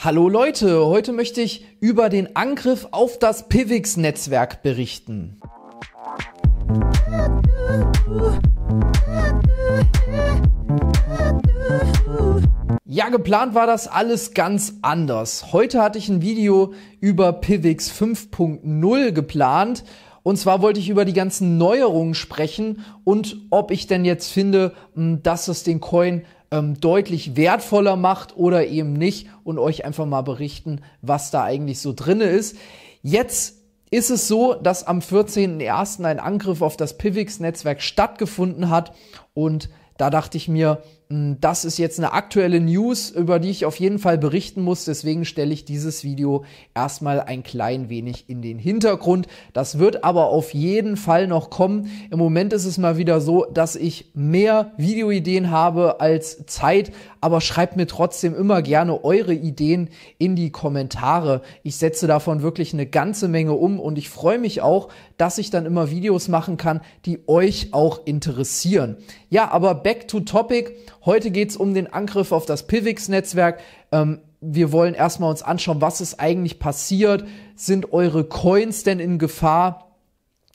Hallo Leute, heute möchte ich über den Angriff auf das Pivix-Netzwerk berichten. Ja, geplant war das alles ganz anders. Heute hatte ich ein Video über Pivix 5.0 geplant. Und zwar wollte ich über die ganzen Neuerungen sprechen und ob ich denn jetzt finde, hm, dass es den Coin ähm, deutlich wertvoller macht oder eben nicht und euch einfach mal berichten, was da eigentlich so drinne ist. Jetzt ist es so, dass am 14.01. ein Angriff auf das Pivix-Netzwerk stattgefunden hat und da dachte ich mir, hm, das ist jetzt eine aktuelle News, über die ich auf jeden Fall berichten muss. Deswegen stelle ich dieses Video erstmal ein klein wenig in den Hintergrund. Das wird aber auf jeden Fall noch kommen. Im Moment ist es mal wieder so, dass ich mehr Videoideen habe als Zeit. Aber schreibt mir trotzdem immer gerne eure Ideen in die Kommentare. Ich setze davon wirklich eine ganze Menge um und ich freue mich auch, dass ich dann immer Videos machen kann, die euch auch interessieren. Ja, aber back to topic. Heute geht es um den Angriff auf das PIVX-Netzwerk. Ähm, wir wollen erstmal uns anschauen, was ist eigentlich passiert. Sind eure Coins denn in Gefahr?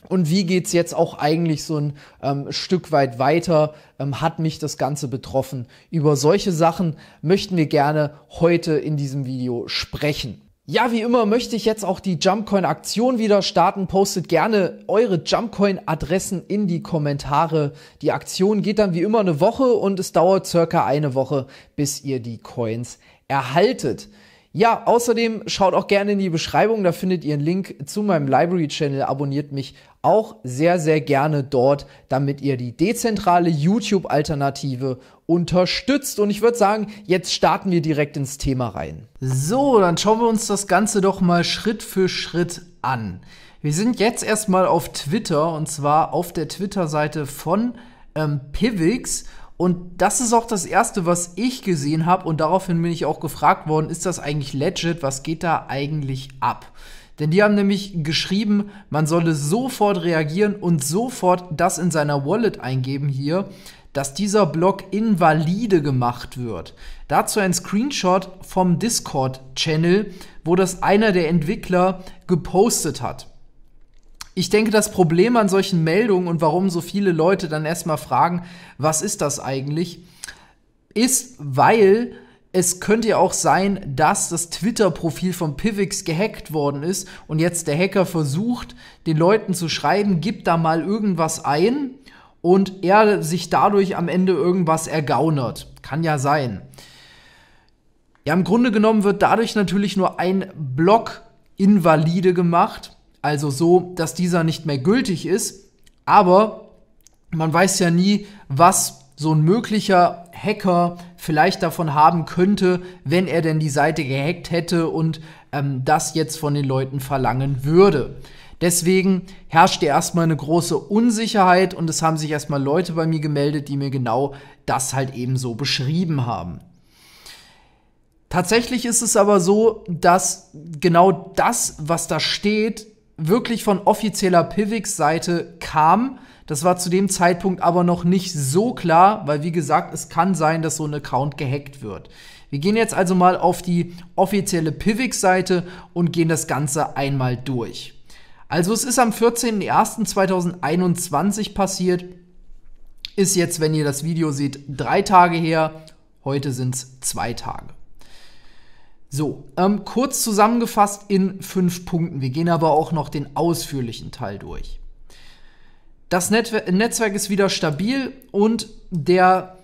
Und wie geht's jetzt auch eigentlich so ein ähm, Stück weit weiter? Ähm, hat mich das Ganze betroffen? Über solche Sachen möchten wir gerne heute in diesem Video sprechen. Ja, wie immer möchte ich jetzt auch die Jumpcoin-Aktion wieder starten. Postet gerne eure Jumpcoin-Adressen in die Kommentare. Die Aktion geht dann wie immer eine Woche und es dauert circa eine Woche, bis ihr die Coins erhaltet. Ja, außerdem schaut auch gerne in die Beschreibung, da findet ihr einen Link zu meinem Library-Channel. Abonniert mich auch sehr, sehr gerne dort, damit ihr die dezentrale YouTube-Alternative unterstützt. Und ich würde sagen, jetzt starten wir direkt ins Thema rein. So, dann schauen wir uns das Ganze doch mal Schritt für Schritt an. Wir sind jetzt erstmal auf Twitter und zwar auf der Twitter-Seite von ähm, Pivix. Und das ist auch das Erste, was ich gesehen habe. Und daraufhin bin ich auch gefragt worden, ist das eigentlich legit? Was geht da eigentlich ab? Denn die haben nämlich geschrieben, man solle sofort reagieren und sofort das in seiner Wallet eingeben hier, dass dieser Block invalide gemacht wird. Dazu ein Screenshot vom Discord-Channel, wo das einer der Entwickler gepostet hat. Ich denke, das Problem an solchen Meldungen und warum so viele Leute dann erstmal fragen, was ist das eigentlich, ist, weil es könnte ja auch sein, dass das Twitter-Profil von Pivix gehackt worden ist und jetzt der Hacker versucht, den Leuten zu schreiben, gib da mal irgendwas ein und er sich dadurch am Ende irgendwas ergaunert. Kann ja sein. Ja, im Grunde genommen wird dadurch natürlich nur ein Block invalide gemacht also so, dass dieser nicht mehr gültig ist. Aber man weiß ja nie, was so ein möglicher Hacker vielleicht davon haben könnte, wenn er denn die Seite gehackt hätte und ähm, das jetzt von den Leuten verlangen würde. Deswegen herrschte erstmal eine große Unsicherheit und es haben sich erstmal Leute bei mir gemeldet, die mir genau das halt eben so beschrieben haben. Tatsächlich ist es aber so, dass genau das, was da steht, wirklich von offizieller Pivics Seite kam. Das war zu dem Zeitpunkt aber noch nicht so klar, weil wie gesagt, es kann sein, dass so ein Account gehackt wird. Wir gehen jetzt also mal auf die offizielle Pivics Seite und gehen das Ganze einmal durch. Also es ist am 14.01.2021 passiert, ist jetzt, wenn ihr das Video seht, drei Tage her, heute sind es zwei Tage. So, ähm, kurz zusammengefasst in fünf Punkten. Wir gehen aber auch noch den ausführlichen Teil durch. Das Net Netzwerk ist wieder stabil und der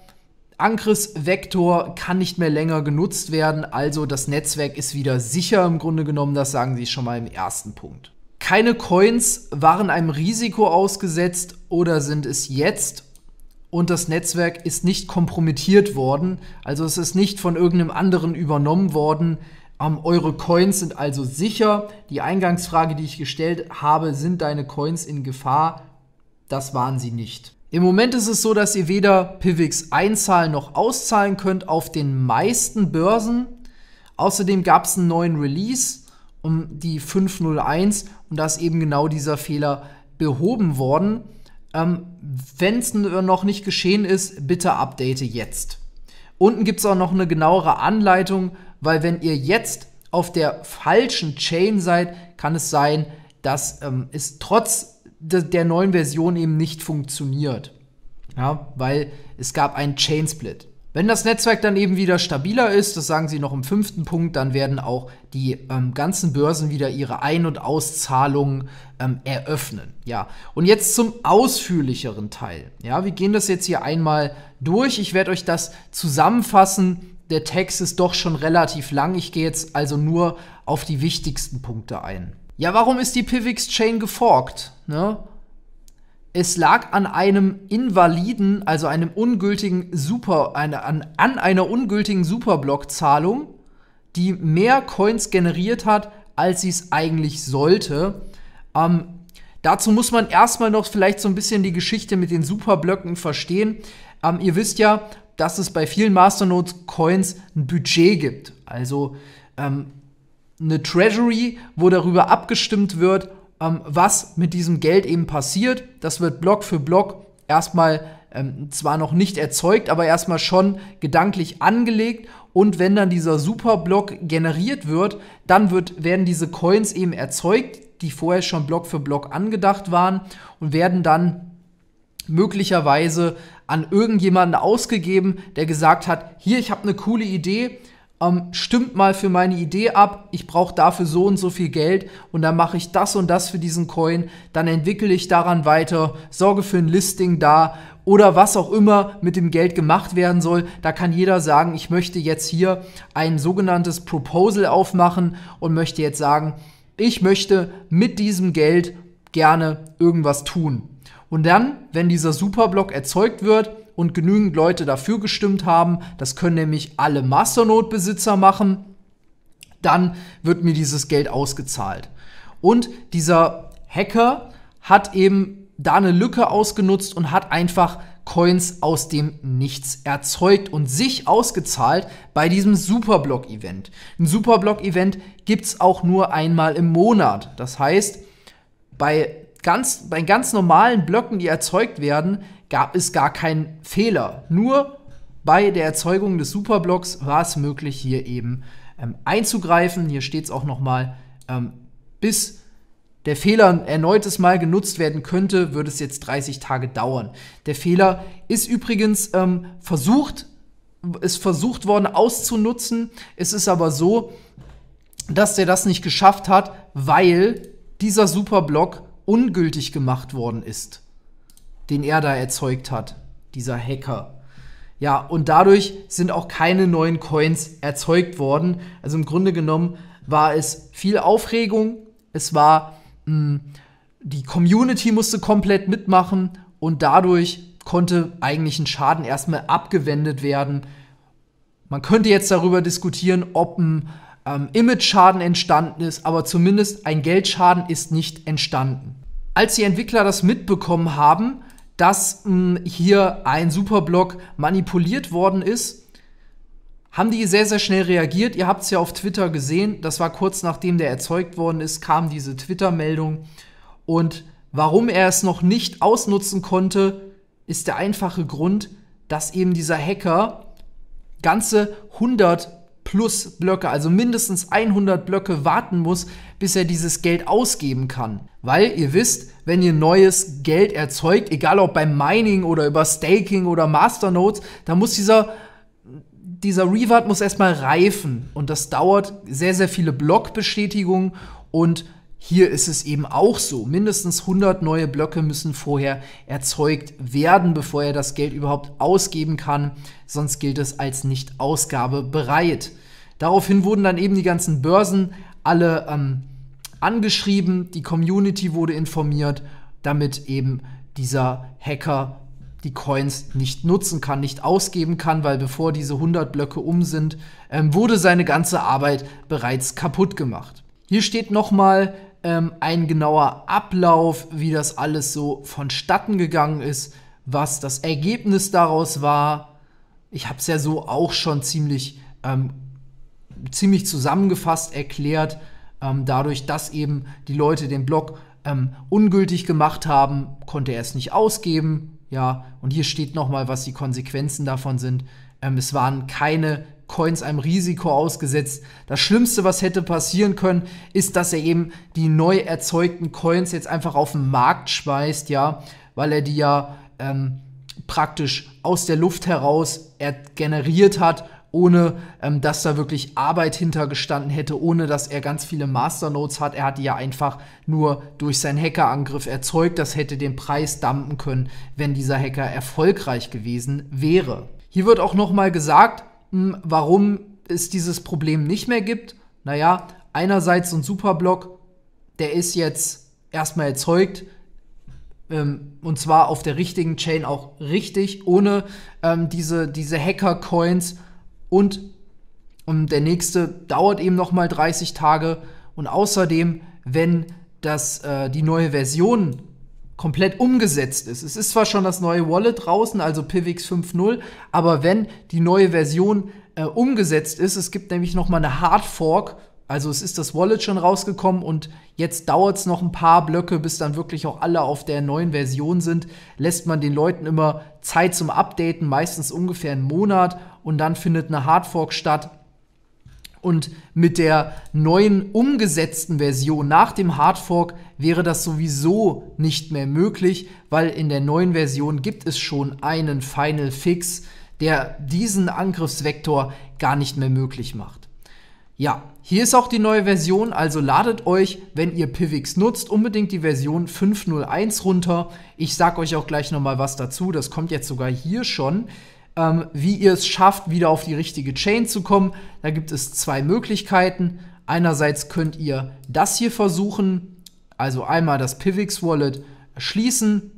Angriffsvektor kann nicht mehr länger genutzt werden, also das Netzwerk ist wieder sicher im Grunde genommen, das sagen sie schon mal im ersten Punkt. Keine Coins waren einem Risiko ausgesetzt oder sind es jetzt und das Netzwerk ist nicht kompromittiert worden. Also es ist nicht von irgendeinem anderen übernommen worden. Ähm, eure Coins sind also sicher. Die Eingangsfrage, die ich gestellt habe, sind deine Coins in Gefahr? Das waren sie nicht. Im Moment ist es so, dass ihr weder PIVX einzahlen noch auszahlen könnt auf den meisten Börsen. Außerdem gab es einen neuen Release um die 501 und da ist eben genau dieser Fehler behoben worden. Ähm, Wenn es äh, noch nicht geschehen ist, bitte update jetzt. Unten gibt es auch noch eine genauere Anleitung, weil wenn ihr jetzt auf der falschen Chain seid, kann es sein, dass ähm, es trotz de der neuen Version eben nicht funktioniert. Ja, weil es gab einen Chain Split. Wenn das Netzwerk dann eben wieder stabiler ist, das sagen sie noch im fünften Punkt, dann werden auch die ähm, ganzen Börsen wieder ihre Ein- und Auszahlungen ähm, eröffnen. Ja, und jetzt zum ausführlicheren Teil. Ja, wir gehen das jetzt hier einmal durch. Ich werde euch das zusammenfassen. Der Text ist doch schon relativ lang. Ich gehe jetzt also nur auf die wichtigsten Punkte ein. Ja, warum ist die Pivx Chain geforkt? Ne? es lag an einem invaliden, also einem ungültigen Super, eine, an, an einer ungültigen Superblock-Zahlung, die mehr Coins generiert hat, als sie es eigentlich sollte. Ähm, dazu muss man erstmal noch vielleicht so ein bisschen die Geschichte mit den Superblöcken verstehen. Ähm, ihr wisst ja, dass es bei vielen Masternodes Coins ein Budget gibt. Also ähm, eine Treasury, wo darüber abgestimmt wird, ähm, was mit diesem Geld eben passiert. Das wird Block für Block erstmal ähm, zwar noch nicht erzeugt, aber erstmal schon gedanklich angelegt. Und wenn dann dieser Superblock generiert wird, dann wird, werden diese Coins eben erzeugt, die vorher schon Block für Block angedacht waren und werden dann möglicherweise an irgendjemanden ausgegeben, der gesagt hat, hier, ich habe eine coole Idee, ähm, stimmt mal für meine Idee ab, ich brauche dafür so und so viel Geld und dann mache ich das und das für diesen Coin, dann entwickle ich daran weiter, sorge für ein Listing da oder was auch immer mit dem Geld gemacht werden soll. Da kann jeder sagen, ich möchte jetzt hier ein sogenanntes Proposal aufmachen und möchte jetzt sagen, ich möchte mit diesem Geld gerne irgendwas tun. Und dann, wenn dieser Superblock erzeugt wird, und genügend Leute dafür gestimmt haben, das können nämlich alle Masternode-Besitzer machen, dann wird mir dieses Geld ausgezahlt. Und dieser Hacker hat eben da eine Lücke ausgenutzt und hat einfach Coins aus dem Nichts erzeugt und sich ausgezahlt bei diesem Superblock-Event. Ein Superblock-Event gibt es auch nur einmal im Monat. Das heißt, bei ganz, bei ganz normalen Blöcken, die erzeugt werden, gab es gar keinen Fehler. Nur bei der Erzeugung des Superblocks war es möglich, hier eben ähm, einzugreifen. Hier steht es auch nochmal, ähm, bis der Fehler ein erneutes Mal genutzt werden könnte, würde es jetzt 30 Tage dauern. Der Fehler ist übrigens ähm, versucht, ist versucht worden auszunutzen. Es ist aber so, dass der das nicht geschafft hat, weil dieser Superblock ungültig gemacht worden ist den er da erzeugt hat, dieser Hacker. Ja, und dadurch sind auch keine neuen Coins erzeugt worden. Also im Grunde genommen war es viel Aufregung. Es war, mh, hm, die Community musste komplett mitmachen und dadurch konnte eigentlich ein Schaden erstmal abgewendet werden. Man könnte jetzt darüber diskutieren, ob ein ähm, Image-Schaden entstanden ist, aber zumindest ein Geldschaden ist nicht entstanden. Als die Entwickler das mitbekommen haben, dass mh, hm, hier ein Superblock manipuliert worden ist, haben die sehr, sehr schnell reagiert. Ihr habt es ja auf Twitter gesehen. Das war kurz nachdem der erzeugt worden ist, kam diese Twitter-Meldung. Und warum er es noch nicht ausnutzen konnte, ist der einfache Grund, dass eben dieser Hacker ganze 100 plus Blöcke, also mindestens 100 Blöcke warten muss, bis er dieses Geld ausgeben kann. Weil ihr wisst, wenn ihr neues Geld erzeugt, egal ob beim Mining oder über Staking oder Masternodes, dann muss dieser dieser Reward muss erstmal reifen und das dauert sehr, sehr viele Blockbestätigungen und hier ist es eben auch so. Mindestens 100 neue Blöcke müssen vorher erzeugt werden, bevor er das Geld überhaupt ausgeben kann, sonst gilt es als nicht ausgabebereit. Daraufhin wurden dann eben die ganzen Börsen alle ähm, angeschrieben, die Community wurde informiert, damit eben dieser Hacker die Coins nicht nutzen kann, nicht ausgeben kann, weil bevor diese 100 Blöcke um sind, ähm, wurde seine ganze Arbeit bereits kaputt gemacht. Hier steht nochmal ähm, ein genauer Ablauf, wie das alles so vonstatten gegangen ist, was das Ergebnis daraus war. Ich habe es ja so auch schon ziemlich ähm, ziemlich zusammengefasst erklärt, ähm, dadurch, dass eben die Leute den Block ähm, ungültig gemacht haben, konnte er es nicht ausgeben. Ja, und hier steht nochmal, was die Konsequenzen davon sind. Ähm, es waren keine Coins einem Risiko ausgesetzt. Das Schlimmste, was hätte passieren können, ist, dass er eben die neu erzeugten Coins jetzt einfach auf den Markt schmeißt, ja, weil er die ja ähm, praktisch aus der Luft heraus generiert hat ohne ähm, dass da wirklich Arbeit hintergestanden hätte, ohne dass er ganz viele Masternodes hat. Er hat die ja einfach nur durch seinen Hackerangriff erzeugt. Das hätte den Preis dampen können, wenn dieser Hacker erfolgreich gewesen wäre. Hier wird auch nochmal gesagt, mh, hm, warum es dieses Problem nicht mehr gibt. Naja, einerseits so ein Superblock, der ist jetzt erstmal erzeugt, ähm, und zwar auf der richtigen Chain auch richtig, ohne ähm, diese, diese Hacker-Coins und, und der nächste dauert eben nochmal 30 Tage. Und außerdem, wenn das, äh, die neue Version komplett umgesetzt ist. Es ist zwar schon das neue Wallet draußen, also Pivx 5.0, aber wenn die neue Version äh, umgesetzt ist, es gibt nämlich nochmal eine Hard Fork, also es ist das Wallet schon rausgekommen und jetzt dauert es noch ein paar Blöcke, bis dann wirklich auch alle auf der neuen Version sind, lässt man den Leuten immer Zeit zum Updaten, meistens ungefähr einen Monat und dann findet eine Hardfork statt. Und mit der neuen umgesetzten Version nach dem Hardfork wäre das sowieso nicht mehr möglich, weil in der neuen Version gibt es schon einen Final Fix, der diesen Angriffsvektor gar nicht mehr möglich macht. Ja, hier ist auch die neue Version, also ladet euch, wenn ihr Pivx nutzt, unbedingt die Version 5.01 runter. Ich sag euch auch gleich nochmal was dazu, das kommt jetzt sogar hier schon ähm, wie ihr es schafft, wieder auf die richtige Chain zu kommen. Da gibt es zwei Möglichkeiten. Einerseits könnt ihr das hier versuchen, also einmal das Pivx Wallet schließen,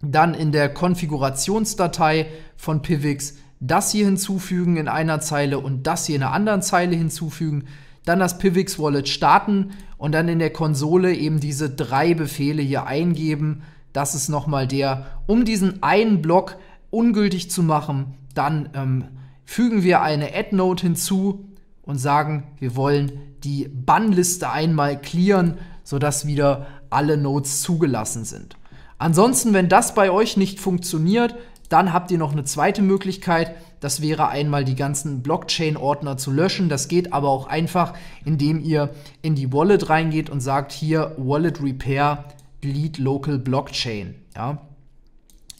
dann in der Konfigurationsdatei von Pivx das hier hinzufügen in einer Zeile und das hier in einer anderen Zeile hinzufügen, dann das Pivx Wallet starten und dann in der Konsole eben diese drei Befehle hier eingeben. Das ist nochmal der, um diesen einen Block ungültig zu machen, dann ähm, fügen wir eine Add-Note hinzu und sagen, wir wollen die Bannliste einmal clearen, sodass wieder alle Nodes zugelassen sind. Ansonsten, wenn das bei euch nicht funktioniert, dann habt ihr noch eine zweite Möglichkeit. Das wäre einmal die ganzen Blockchain-Ordner zu löschen. Das geht aber auch einfach, indem ihr in die Wallet reingeht und sagt hier Wallet Repair Delete Local Blockchain. Ja?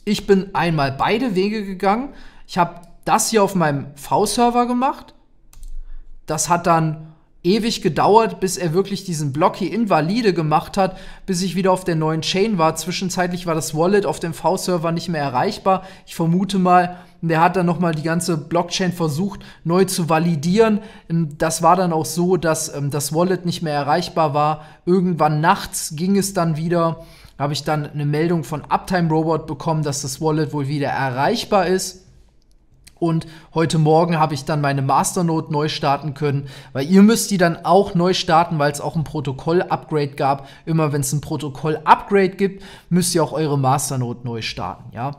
Ich bin einmal beide Wege gegangen. Ich habe das hier auf meinem V-Server gemacht. Das hat dann ewig gedauert, bis er wirklich diesen Block hier invalide gemacht hat, bis ich wieder auf der neuen Chain war. Zwischenzeitlich war das Wallet auf dem V-Server nicht mehr erreichbar. Ich vermute mal, der hat dann nochmal die ganze Blockchain versucht, neu zu validieren. Ähm, das war dann auch so, dass ähm, das Wallet nicht mehr erreichbar war. Irgendwann nachts ging es dann wieder habe ich dann eine Meldung von Uptime Robot bekommen, dass das Wallet wohl wieder erreichbar ist. Und heute Morgen habe ich dann meine Masternode neu starten können, weil ihr müsst die dann auch neu starten, weil es auch ein Protokoll-Upgrade gab. Immer wenn es ein Protokoll-Upgrade gibt, müsst ihr auch eure Masternode neu starten, ja.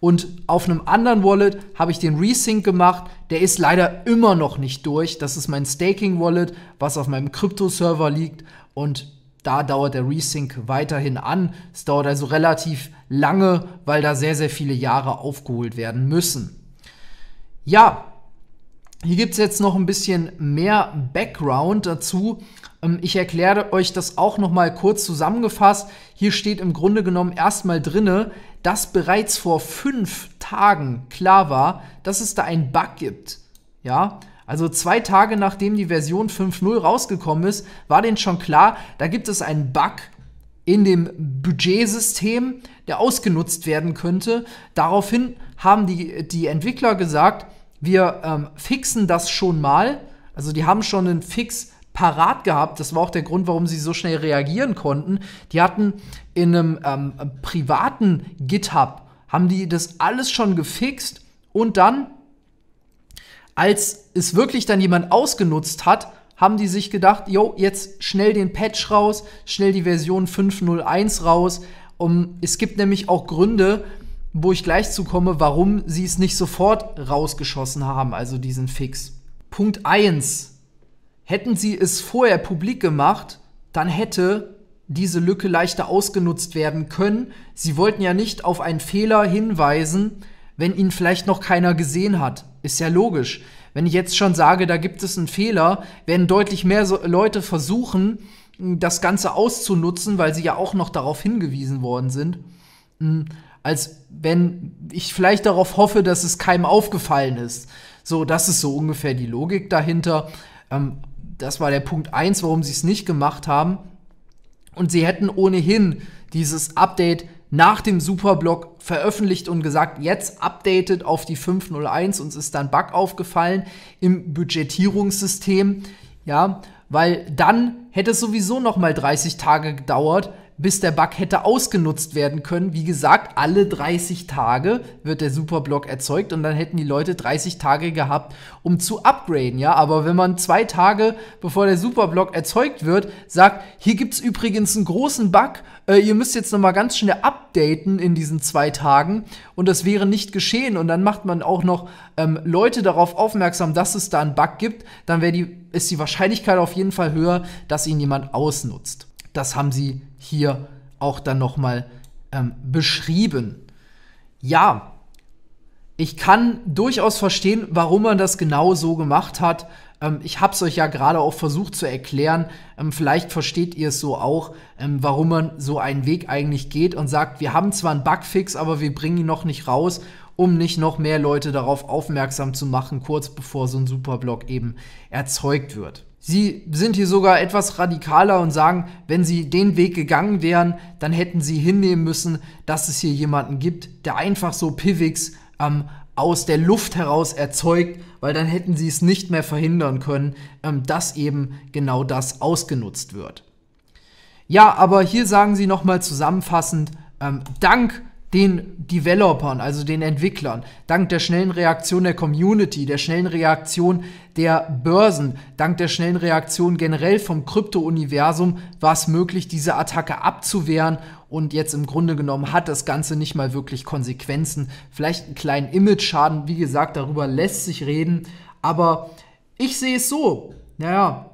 Und auf einem anderen Wallet habe ich den Resync gemacht. Der ist leider immer noch nicht durch. Das ist mein Staking-Wallet, was auf meinem Krypto-Server liegt. Und da dauert der Resync weiterhin an. Es dauert also relativ lange, weil da sehr, sehr viele Jahre aufgeholt werden müssen. Ja, hier gibt es jetzt noch ein bisschen mehr Background dazu. Ähm, ich erkläre euch das auch nochmal kurz zusammengefasst. Hier steht im Grunde genommen erstmal drinne, dass bereits vor fünf Tagen klar war, dass es da einen Bug gibt. Ja, also zwei Tage nachdem die Version 5.0 rausgekommen ist, war denen schon klar, da gibt es einen Bug in dem Budgetsystem, der ausgenutzt werden könnte. Daraufhin haben die, die Entwickler gesagt, wir ähm, fixen das schon mal. Also die haben schon einen Fix parat gehabt. Das war auch der Grund, warum sie so schnell reagieren konnten. Die hatten in einem ähm, privaten GitHub, haben die das alles schon gefixt und dann als es wirklich dann jemand ausgenutzt hat, haben die sich gedacht, jo, jetzt schnell den Patch raus, schnell die Version 5.01 raus. Um, es gibt nämlich auch Gründe, wo ich gleich zukomme, warum sie es nicht sofort rausgeschossen haben, also diesen Fix. Punkt 1. Hätten sie es vorher publik gemacht, dann hätte diese Lücke leichter ausgenutzt werden können. Sie wollten ja nicht auf einen Fehler hinweisen, wenn ihn vielleicht noch keiner gesehen hat. Ist ja logisch. Wenn ich jetzt schon sage, da gibt es einen Fehler, werden deutlich mehr so Leute versuchen, das Ganze auszunutzen, weil sie ja auch noch darauf hingewiesen worden sind, hm, als wenn ich vielleicht darauf hoffe, dass es keinem aufgefallen ist. So, das ist so ungefähr die Logik dahinter. Ähm, das war der Punkt 1, warum sie es nicht gemacht haben. Und sie hätten ohnehin dieses Update nach dem Superblock veröffentlicht und gesagt, jetzt updated auf die 501, uns ist dann Bug aufgefallen im Budgetierungssystem, ja, weil dann hätte es sowieso noch mal 30 Tage gedauert, bis der Bug hätte ausgenutzt werden können. Wie gesagt, alle 30 Tage wird der Superblock erzeugt und dann hätten die Leute 30 Tage gehabt, um zu upgraden, ja. Aber wenn man zwei Tage bevor der Superblock erzeugt wird, sagt, hier gibt es übrigens einen großen Bug, äh, ihr müsst jetzt nochmal ganz schnell updaten in diesen zwei Tagen und das wäre nicht geschehen und dann macht man auch noch ähm, Leute darauf aufmerksam, dass es da einen Bug gibt, dann wäre die, ist die Wahrscheinlichkeit auf jeden Fall höher, dass ihn jemand ausnutzt. Das haben sie hier auch dann nochmal ähm, beschrieben. Ja, ich kann durchaus verstehen, warum man das genau so gemacht hat. Ähm, ich habe es euch ja gerade auch versucht zu erklären. Ähm, vielleicht versteht ihr es so auch, ähm, warum man so einen Weg eigentlich geht und sagt, wir haben zwar einen Bugfix, aber wir bringen ihn noch nicht raus, um nicht noch mehr Leute darauf aufmerksam zu machen, kurz bevor so ein Superblock eben erzeugt wird. Sie sind hier sogar etwas radikaler und sagen, wenn sie den Weg gegangen wären, dann hätten sie hinnehmen müssen, dass es hier jemanden gibt, der einfach so Pivics ähm, aus der Luft heraus erzeugt, weil dann hätten sie es nicht mehr verhindern können, ähm, dass eben genau das ausgenutzt wird. Ja, aber hier sagen sie nochmal zusammenfassend, ähm, dank den Developern, also den Entwicklern, dank der schnellen Reaktion der Community, der schnellen Reaktion der Börsen, dank der schnellen Reaktion generell vom Krypto-Universum war es möglich, diese Attacke abzuwehren und jetzt im Grunde genommen hat das Ganze nicht mal wirklich Konsequenzen. Vielleicht einen kleinen Image-Schaden, wie gesagt, darüber lässt sich reden, aber ich sehe es so. Naja,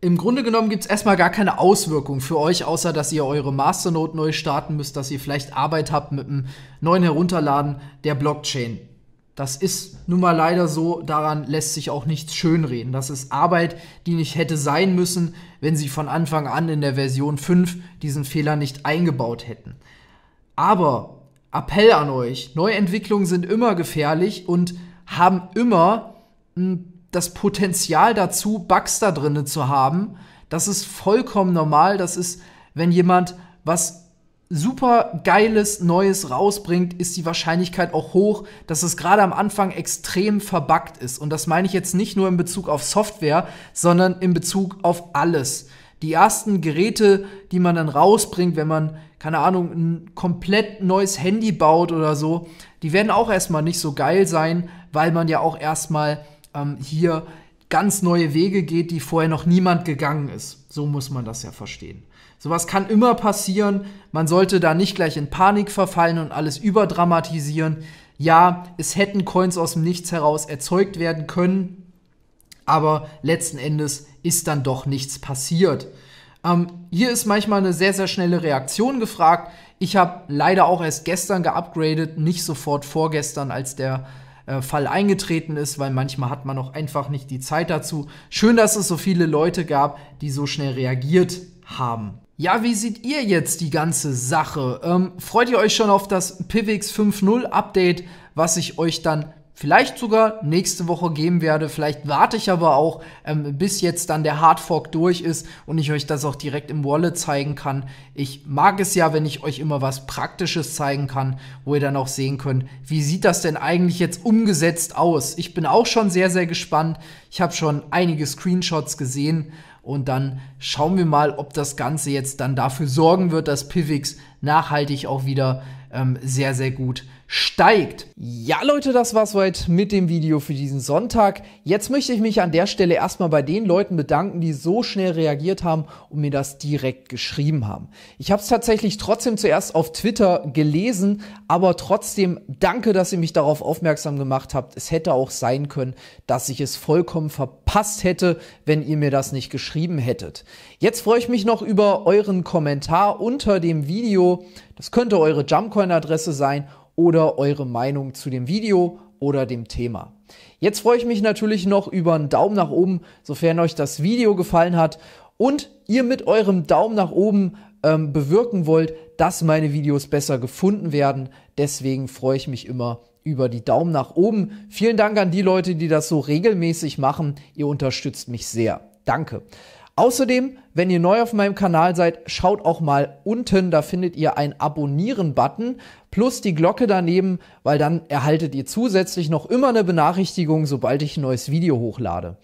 im Grunde genommen gibt es erstmal gar keine Auswirkung für euch, außer dass ihr eure Masternode neu starten müsst, dass ihr vielleicht Arbeit habt mit einem neuen Herunterladen der Blockchain. Das ist nun mal leider so, daran lässt sich auch nichts schönreden. Das ist Arbeit, die nicht hätte sein müssen, wenn sie von Anfang an in der Version 5 diesen Fehler nicht eingebaut hätten. Aber Appell an euch, Neuentwicklungen sind immer gefährlich und haben immer einen das Potenzial dazu, Bugs da drinnen zu haben. Das ist vollkommen normal. Das ist, wenn jemand was super geiles Neues rausbringt, ist die Wahrscheinlichkeit auch hoch, dass es gerade am Anfang extrem verbuggt ist. Und das meine ich jetzt nicht nur in Bezug auf Software, sondern in Bezug auf alles. Die ersten Geräte, die man dann rausbringt, wenn man, keine Ahnung, ein komplett neues Handy baut oder so, die werden auch erstmal nicht so geil sein, weil man ja auch erstmal ähm, hier ganz neue Wege geht, die vorher noch niemand gegangen ist. So muss man das ja verstehen. Sowas kann immer passieren. Man sollte da nicht gleich in Panik verfallen und alles überdramatisieren. Ja, es hätten Coins aus dem Nichts heraus erzeugt werden können, aber letzten Endes ist dann doch nichts passiert. Ähm, hier ist manchmal eine sehr, sehr schnelle Reaktion gefragt. Ich habe leider auch erst gestern geupgradet, nicht sofort vorgestern, als der äh, Fall eingetreten ist, weil manchmal hat man auch einfach nicht die Zeit dazu. Schön, dass es so viele Leute gab, die so schnell reagiert haben. Ja, wie seht ihr jetzt die ganze Sache? Ähm, freut ihr euch schon auf das Pivx 5.0 Update, was ich euch dann vielleicht sogar nächste Woche geben werde. Vielleicht warte ich aber auch, ähm, bis jetzt dann der Hardfork durch ist und ich euch das auch direkt im Wallet zeigen kann. Ich mag es ja, wenn ich euch immer was Praktisches zeigen kann, wo ihr dann auch sehen könnt, wie sieht das denn eigentlich jetzt umgesetzt aus. Ich bin auch schon sehr, sehr gespannt. Ich habe schon einige Screenshots gesehen. Und dann schauen wir mal, ob das Ganze jetzt dann dafür sorgen wird, dass Pivix nachhaltig auch wieder ähm, sehr, sehr gut funktioniert steigt. Ja Leute, das war's heute mit dem Video für diesen Sonntag. Jetzt möchte ich mich an der Stelle erstmal bei den Leuten bedanken, die so schnell reagiert haben und mir das direkt geschrieben haben. Ich habe es tatsächlich trotzdem zuerst auf Twitter gelesen, aber trotzdem danke, dass ihr mich darauf aufmerksam gemacht habt. Es hätte auch sein können, dass ich es vollkommen verpasst hätte, wenn ihr mir das nicht geschrieben hättet. Jetzt freue ich mich noch über euren Kommentar unter dem Video. Das könnte eure Jumpcoin-Adresse sein oder eure Meinung zu dem Video oder dem Thema. Jetzt freue ich mich natürlich noch über einen Daumen nach oben, sofern euch das Video gefallen hat und ihr mit eurem Daumen nach oben ähm, bewirken wollt, dass meine Videos besser gefunden werden. Deswegen freue ich mich immer über die Daumen nach oben. Vielen Dank an die Leute, die das so regelmäßig machen. Ihr unterstützt mich sehr. Danke. Außerdem, wenn ihr neu auf meinem Kanal seid, schaut auch mal unten, da findet ihr einen Abonnieren-Button plus die Glocke daneben, weil dann erhaltet ihr zusätzlich noch immer eine Benachrichtigung, sobald ich ein neues Video hochlade.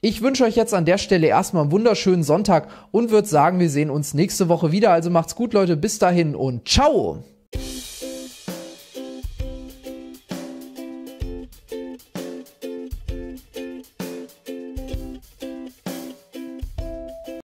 Ich wünsche euch jetzt an der Stelle erstmal einen wunderschönen Sonntag und würde sagen, wir sehen uns nächste Woche wieder. Also macht's gut, Leute, bis dahin und ciao!